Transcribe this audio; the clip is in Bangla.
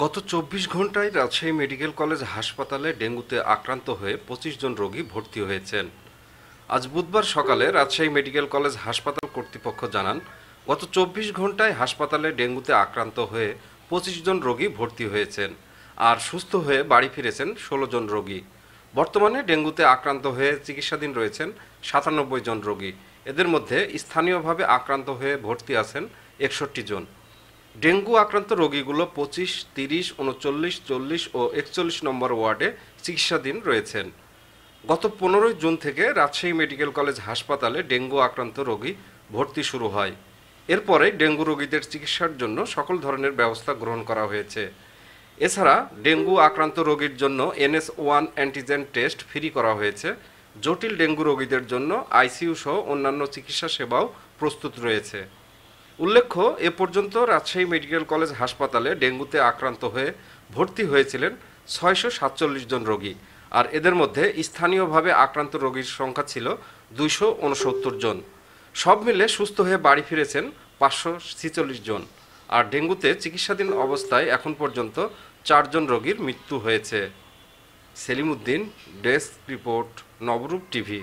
গত চব্বিশ ঘন্টায় রাজশাহী মেডিকেল কলেজ হাসপাতালে ডেঙ্গুতে আক্রান্ত হয়ে পঁচিশ জন রোগী ভর্তি হয়েছেন আজ বুধবার সকালে রাজশাহী মেডিকেল কলেজ হাসপাতাল কর্তৃপক্ষ জানান গত চব্বিশ ঘন্টায় হাসপাতালে ডেঙ্গুতে আক্রান্ত হয়ে পঁচিশ জন রোগী ভর্তি হয়েছেন আর সুস্থ হয়ে বাড়ি ফিরেছেন ষোলো জন রোগী বর্তমানে ডেঙ্গুতে আক্রান্ত হয়ে চিকিৎসাধীন রয়েছেন সাতানব্বই জন রোগী এদের মধ্যে স্থানীয়ভাবে আক্রান্ত হয়ে ভর্তি আছেন একষট্টি জন ডেঙ্গু আক্রান্ত রোগীগুলো পঁচিশ তিরিশ উনচল্লিশ চল্লিশ ও একচল্লিশ নম্বর ওয়ার্ডে চিকিৎসাধীন রয়েছেন গত পনেরোই জুন থেকে রাজশাহী মেডিকেল কলেজ হাসপাতালে ডেঙ্গু আক্রান্ত রোগী ভর্তি শুরু হয় এরপরে ডেঙ্গু রোগীদের চিকিৎসার জন্য সকল ধরনের ব্যবস্থা গ্রহণ করা হয়েছে এছাড়া ডেঙ্গু আক্রান্ত রোগীর জন্য NS one antigen test free করা হয়েছে জটিল ডেঙ্গু রোগীদের জন্য আইসিইউ সহ অন্যান্য চিকিৎসা সেবাও প্রস্তুত রয়েছে উল্লেখ্য এ পর্যন্ত রাজশাহী মেডিকেল কলেজ হাসপাতালে ডেঙ্গুতে আক্রান্ত হয়ে ভর্তি হয়েছিলেন ছয়শো সাতচল্লিশ জন রোগী আর এদের মধ্যে স্থানীয়ভাবে আক্রান্ত রোগীর সংখ্যা ছিল দুইশো উনসত্তর জন সব মিলে সুস্থ হয়ে বাড়ি ফিরেছেন পাঁচশো ছিচল্লিশ জন আর ডেঙ্গুতে চিকিৎসাধীন অবস্থায় এখন পর্যন্ত চারজন রোগীর মৃত্যু হয়েছে Salimuddin desk report Nabarup TV